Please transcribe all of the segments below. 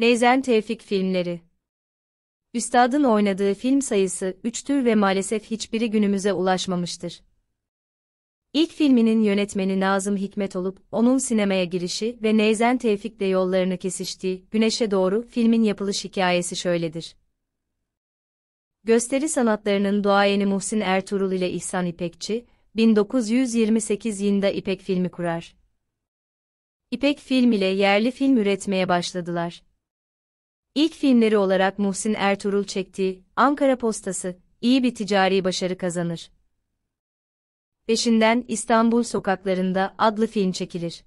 Leyzen Tevfik filmleri. Üstadın oynadığı film sayısı üçtür ve maalesef hiçbiri günümüze ulaşmamıştır. İlk filminin yönetmeni Nazım Hikmet olup, onun sinemaya girişi ve Neyzen Tevfik'le yollarını kesiştiği Güneşe Doğru filmin yapılış hikayesi şöyledir. Gösteri sanatlarının duayeni Muhsin Ertuğrul ile İhsan İpekçi, 1928 yılında İpek filmi kurar. İpek film ile yerli film üretmeye başladılar. İlk filmleri olarak Muhsin Ertuğrul çektiği Ankara Postası iyi bir ticari başarı kazanır. Peşinden İstanbul Sokaklarında adlı film çekilir.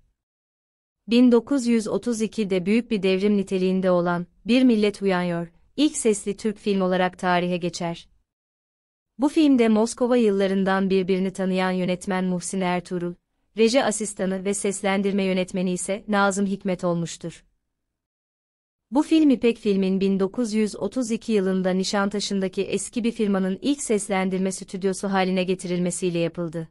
1932'de büyük bir devrim niteliğinde olan Bir Millet Uyanıyor, ilk sesli Türk film olarak tarihe geçer. Bu filmde Moskova yıllarından birbirini tanıyan yönetmen Muhsin Ertuğrul, reji asistanı ve seslendirme yönetmeni ise Nazım Hikmet olmuştur. Bu film İpek filmin 1932 yılında Nişantaşı'ndaki eski bir firmanın ilk seslendirme stüdyosu haline getirilmesiyle yapıldı.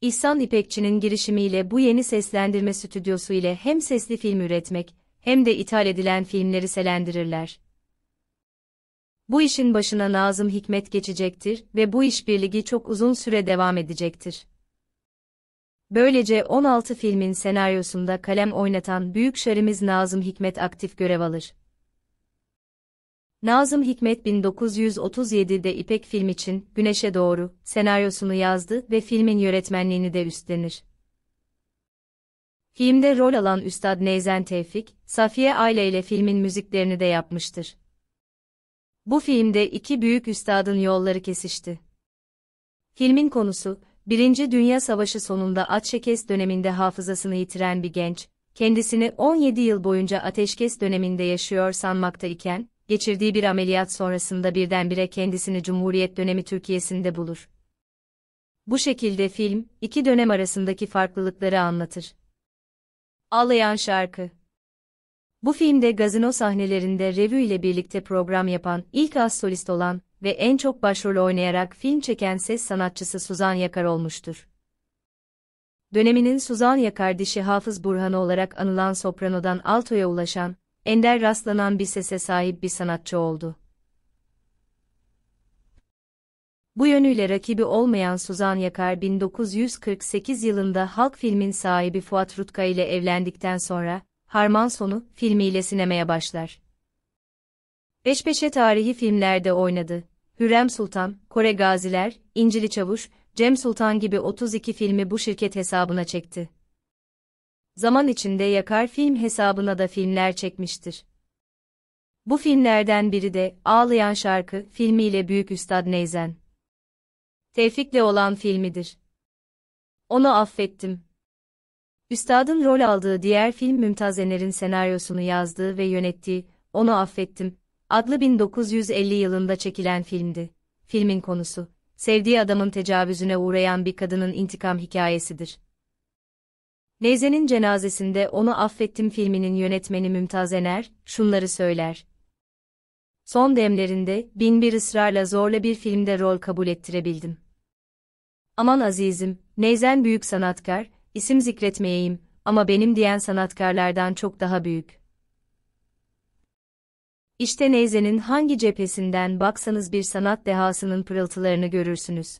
İhsan İpekçi'nin girişimiyle bu yeni seslendirme stüdyosu ile hem sesli film üretmek, hem de ithal edilen filmleri selendirirler. Bu işin başına Nazım Hikmet geçecektir ve bu işbirliği çok uzun süre devam edecektir. Böylece 16 filmin senaryosunda kalem oynatan büyük şarimiz Nazım Hikmet aktif görev alır. Nazım Hikmet 1937'de İpek film için Güneşe Doğru senaryosunu yazdı ve filmin yönetmenliğini de üstlenir. Filmde rol alan Üstad Neyzen Tevfik, Safiye Aile ile filmin müziklerini de yapmıştır. Bu filmde iki büyük üstadın yolları kesişti. Filmin konusu, Birinci Dünya Savaşı sonunda ateşkes döneminde hafızasını yitiren bir genç, kendisini 17 yıl boyunca ateşkes döneminde yaşıyor sanmakta iken, geçirdiği bir ameliyat sonrasında birdenbire kendisini Cumhuriyet dönemi Türkiye'sinde bulur. Bu şekilde film, iki dönem arasındaki farklılıkları anlatır. Ağlayan Şarkı Bu filmde gazino sahnelerinde revü ile birlikte program yapan ilk az solist olan ve en çok başrol oynayarak film çeken ses sanatçısı Suzan Yakar olmuştur. Döneminin Suzan Yakar dişi Hafız Burhan'ı olarak anılan sopranodan altoya ulaşan, ender rastlanan bir sese sahip bir sanatçı oldu. Bu yönüyle rakibi olmayan Suzan Yakar 1948 yılında Halk filmin sahibi Fuat Rutka ile evlendikten sonra, Harman Sonu filmiyle sinemaya başlar. Peş peşe tarihi filmlerde oynadı. Hürrem Sultan, Kore Gaziler, İncili Çavuş, Cem Sultan gibi 32 filmi bu şirket hesabına çekti. Zaman içinde Yakar Film hesabına da filmler çekmiştir. Bu filmlerden biri de Ağlayan Şarkı filmiyle Büyük Üstad Neyzen. Tevfik'le olan filmidir. Onu affettim. Üstadın rol aldığı diğer film Mümtaz Ener'in senaryosunu yazdığı ve yönettiği Onu Affettim adlı 1950 yılında çekilen filmdi. Filmin konusu, sevdiği adamın tecavüzüne uğrayan bir kadının intikam hikayesidir. Neyze'nin cenazesinde onu affettim filminin yönetmeni Mümtaz Ener, şunları söyler. Son demlerinde, bin bir ısrarla zorla bir filmde rol kabul ettirebildim. Aman azizim, Neyzen büyük sanatkar, isim zikretmeyeyim ama benim diyen sanatkarlardan çok daha büyük.'' İşte Neyze'nin hangi cephesinden baksanız bir sanat dehasının pırıltılarını görürsünüz.